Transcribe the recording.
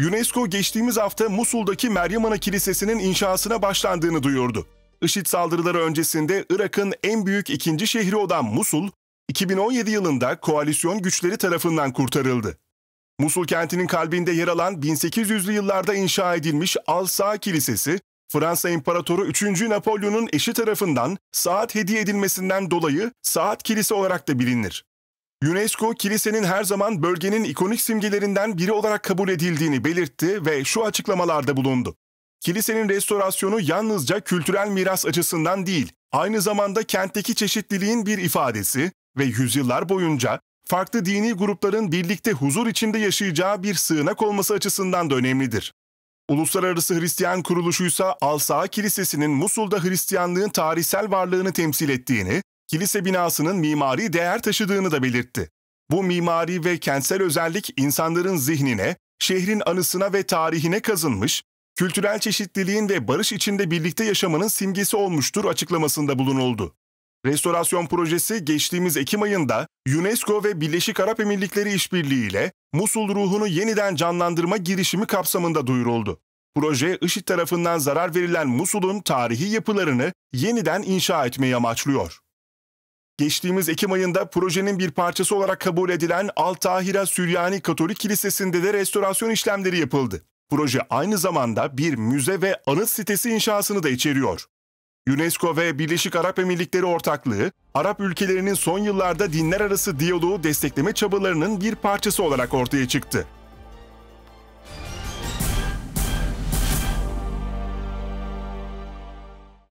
UNESCO geçtiğimiz hafta Musul'daki Meryem Ana Kilisesi'nin inşasına başlandığını duyurdu. IŞİD saldırıları öncesinde Irak'ın en büyük ikinci şehri olan Musul, 2017 yılında koalisyon güçleri tarafından kurtarıldı. Musul kentinin kalbinde yer alan 1800'lü yıllarda inşa edilmiş Al-Sa Kilisesi, Fransa İmparatoru 3. Napolyon'un eşi tarafından saat hediye edilmesinden dolayı saat kilise olarak da bilinir. UNESCO kilisenin her zaman bölgenin ikonik simgelerinden biri olarak kabul edildiğini belirtti ve şu açıklamalarda bulundu. Kilisenin restorasyonu yalnızca kültürel miras açısından değil, aynı zamanda kentteki çeşitliliğin bir ifadesi ve yüzyıllar boyunca farklı dini grupların birlikte huzur içinde yaşayacağı bir sığınak olması açısından da önemlidir. Uluslararası Hristiyan kuruluşuysa Alsa Kilisesi'nin Musul'da Hristiyanlığın tarihsel varlığını temsil ettiğini kilise binasının mimari değer taşıdığını da belirtti. Bu mimari ve kentsel özellik insanların zihnine, şehrin anısına ve tarihine kazınmış, kültürel çeşitliliğin ve barış içinde birlikte yaşamanın simgesi olmuştur açıklamasında bulunuldu. Restorasyon projesi geçtiğimiz Ekim ayında UNESCO ve Birleşik Arap Emirlikleri işbirliği ile Musul ruhunu yeniden canlandırma girişimi kapsamında duyuruldu. Proje, IŞİD tarafından zarar verilen Musul'un tarihi yapılarını yeniden inşa etmeyi amaçlıyor. Geçtiğimiz Ekim ayında projenin bir parçası olarak kabul edilen Altahira Süryani Katolik Kilisesi'nde de restorasyon işlemleri yapıldı. Proje aynı zamanda bir müze ve anıt sitesi inşasını da içeriyor. UNESCO ve Birleşik Arap Emirlikleri ortaklığı, Arap ülkelerinin son yıllarda dinler arası diyaloğu destekleme çabalarının bir parçası olarak ortaya çıktı.